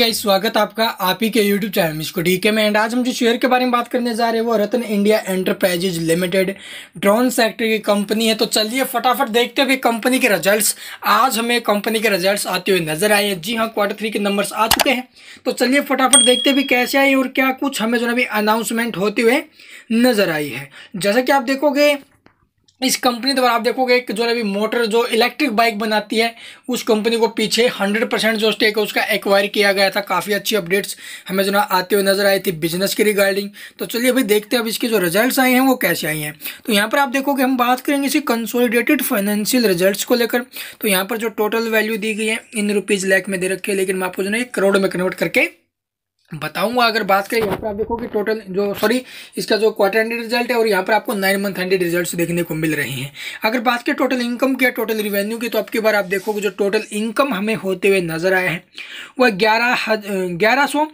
guys स्वागत आपका आप ही के यूट्यूब चैनल मिस्को डीके में एंड आज हम जो शेयर के बारे में बात करने जा रहे हैं वो Ratan India enterprises limited drone sector की कंपनी है तो चलिए फटाफट देखते हैं कंपनी के रिजल्ट्स आज हमें कंपनी के रिजल्ट्स आते हुए नजर आए हैं जी हाँ क्वार्टर थ्री के नंबर्स आ चुके हैं तो चलिए फटाफट देखते भी कैसे आई और क्या कुछ हमें जो है अभी अनाउंसमेंट होते हुए नजर आई है जैसा कि आप देखोगे इस कंपनी द्वारा आप देखोगे कि जो अभी मोटर जो इलेक्ट्रिक बाइक बनाती है उस कंपनी को पीछे 100 परसेंट जो स्टेक है उसका एक्वायर किया गया था काफ़ी अच्छी अपडेट्स हमें जो ना आते हुए नजर आई थी बिजनेस के रिगार्डिंग तो चलिए अभी देखते हैं अब इसके जो रिजल्ट्स आए हैं वो कैसे आए हैं तो यहाँ पर आप देखोगे हम बात करेंगे इसी कंसोलिडेटेड फाइनेंशियल रिजल्ट को लेकर तो यहाँ पर जो टोटल वैल्यू दी गई है इन रुपीज़ लैक में दे रखी है लेकिन मैं आपको जो ना एक करोड़ में कन्वर्ट करके बताऊंगा अगर बात करें यहाँ पर आप देखोगे टोटल जो सॉरी इसका जो क्वार्टर एंडेड रिजल्ट है और यहाँ पर आपको नाइन मंथ एंडेड रिजल्ट्स देखने को मिल रहे हैं अगर बात करें टोटल इनकम की टोटल रिवेन्यू की तो आपके बार आप देखोगे जो टोटल इनकम हमें होते हुए नजर आया है वह ग्यारह ग्यारह सौ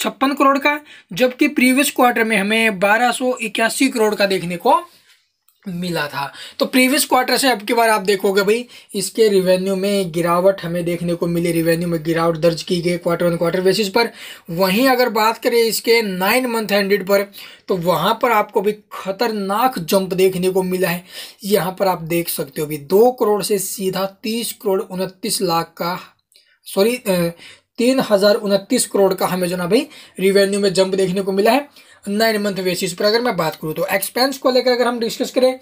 छप्पन करोड़ का जबकि प्रीवियस क्वार्टर में हमें बारह सौ इक्यासी करोड़ का देखने को मिला था तो प्रीवियस क्वार्टर से अब की बार आप देखोगे भाई इसके रिवेन्यू में गिरावट हमें देखने को मिली रिवेन्यू में गिरावट दर्ज की गई क्वार्टर वन क्वार्टर बेसिस पर वहीं अगर बात करें इसके नाइन मंथ एंडेड पर तो वहाँ पर आपको भी खतरनाक जंप देखने को मिला है यहाँ पर आप देख सकते हो भी दो करोड़ से सीधा तीस करोड़ उनतीस लाख का सॉरी तीन हज़ार उनतीस करोड़ का हमें जो ना भाई रिवेन्यू में जंप देखने को मिला है नाइन मंथ बेसिस पर अगर मैं बात करूँ तो एक्सपेंस को लेकर अगर हम डिस्कस करें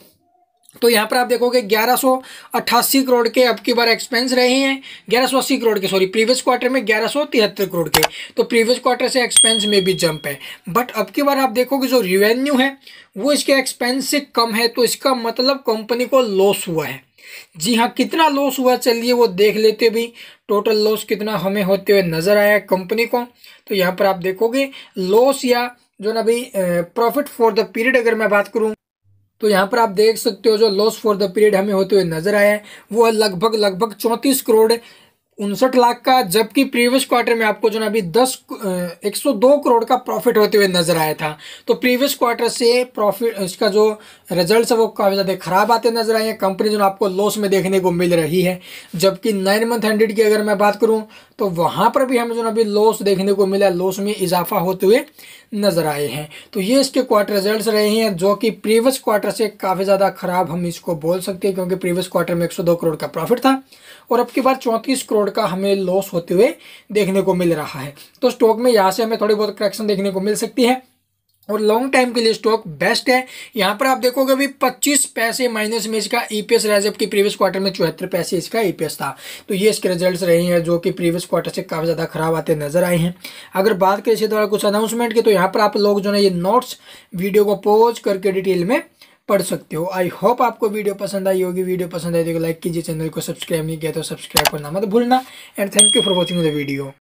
तो यहाँ पर आप देखोगे ग्यारह करोड़ के अब की बार एक्सपेंस रहे हैं अस्सी करोड़ के सॉरी प्रीवियस क्वार्टर में ग्यारह करोड़ के तो प्रीवियस क्वार्टर से एक्सपेंस में भी जंप है बट अब की बार आप देखोगे जो रिवेन्यू है वो इसके एक्सपेंस से कम है तो इसका मतलब कंपनी को लॉस हुआ है जी हाँ कितना लॉस हुआ चलिए वो देख लेते भी टोटल लॉस कितना हमें होते हुए नज़र आया कंपनी को तो यहाँ पर आप देखोगे लॉस या जो ना भाई प्रॉफिट फॉर द पीरियड अगर मैं बात करूँ तो यहाँ पर आप देख सकते हो जो लॉस फॉर द पीरियड हमें होते हुए नज़र आया है वो है लगभग लगभग चौंतीस करोड़ उनसठ लाख का जबकि प्रीवियस क्वार्टर में आपको जो ना अभी दस एक सौ दो करोड़ का प्रॉफिट होते हुए नजर आया था तो प्रीवियस क्वार्टर से प्रॉफिट इसका जो रिजल्ट है वो काफ़ी ज़्यादा खराब आते नजर आए हैं कंपनी जो ना आपको लॉस में देखने को मिल रही है जबकि नाइन मंथ हंड्रेड की अगर मैं बात करूँ तो वहाँ पर भी हमें जो ना अभी लॉस देखने को मिला लॉस में इजाफा होते हुए नज़र आए हैं तो ये इसके क्वार्टर रिजल्ट्स रहे हैं जो कि प्रीवियस क्वार्टर से काफ़ी ज़्यादा ख़राब हम इसको बोल सकते हैं क्योंकि प्रीवियस क्वार्टर में 102 करोड़ का प्रॉफिट था और अब की बार 34 करोड़ करोड़ का हमें लॉस होते हुए देखने को मिल रहा है तो स्टॉक में यहाँ से हमें थोड़ी बहुत करेक्शन देखने को मिल सकती है और लॉन्ग टाइम के लिए स्टॉक बेस्ट है यहाँ पर आप देखोगे अभी 25 पैसे माइनस में इसका ईपीएस रहा जबकि प्रीवियस क्वार्टर में चौहत्तर पैसे इसका ईपीएस e था तो ये इसके रिजल्ट्स रहे हैं जो कि प्रीवियस क्वार्टर से काफ़ी ज़्यादा खराब आते नजर आए हैं अगर बात करें इसी द्वारा कुछ अनाउंसमेंट की तो यहाँ पर आप लोग जो है ये नोट्स वीडियो को पोज करके डिटेल में पढ़ सकते हो आई होप आपको वीडियो पसंद आई होगी वीडियो पसंद आई तो लाइक कीजिए चैनल को सब्सक्राइब नहीं किया तो सब्सक्राइब करना मत भूलना and thank you for watching the video